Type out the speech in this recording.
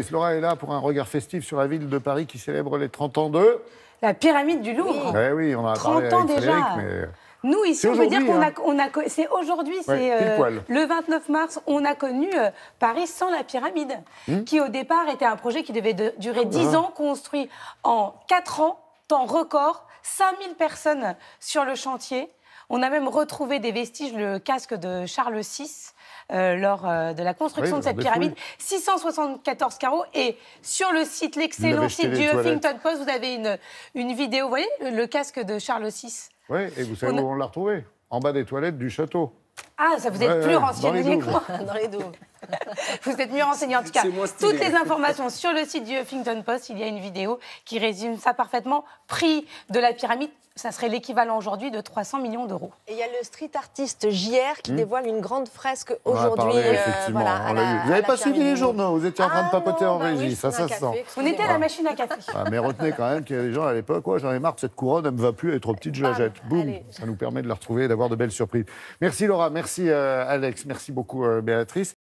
Et Flora est là pour un regard festif sur la ville de Paris qui célèbre les 30 ans de... La pyramide du Louvre. Eh on a 30 ans déjà. Nous, ici, on veut dire qu'on hein. a, c'est aujourd'hui, c'est euh, le 29 mars, on a connu euh, Paris sans la pyramide, hmm. qui au départ était un projet qui devait durer 10 ah. ans, construit en 4 ans, temps record, 5000 personnes sur le chantier. On a même retrouvé des vestiges, le casque de Charles VI. Euh, lors euh, de la construction de cette pyramide. 674 carreaux. Et sur le site, l'excellent site du Huffington Post, vous avez une, une vidéo, vous voyez, le, casque de Charles VI. Oui, et vous savez où on l'a retrouvé En bas des toilettes du château. Ah, ça vous êtes plus que moi. Dans les Vous êtes mieux renseigné en tout cas. Toutes les informations sur le site du Huffington Post, il y a une vidéo qui résume ça parfaitement. Prix de la pyramide, ça serait l'équivalent aujourd'hui de 300 millions d'euros. Et il y a le street artiste JR qui hmm. dévoile une grande fresque aujourd'hui. Euh, vous n'avez pas suivi les journaux, vous étiez en train de ah papoter en bah régie, ça, ça sent. On était à la machine à café. Ah, mais retenez quand même qu'il y a des gens à l'époque, j'en ai marre, cette couronne, elle ne me va plus, elle est trop petite, je la ah, jette. Boum, ça nous permet de la retrouver et d'avoir de belles surprises. Merci Laura, merci euh, Alex, merci beaucoup euh, Béatrice.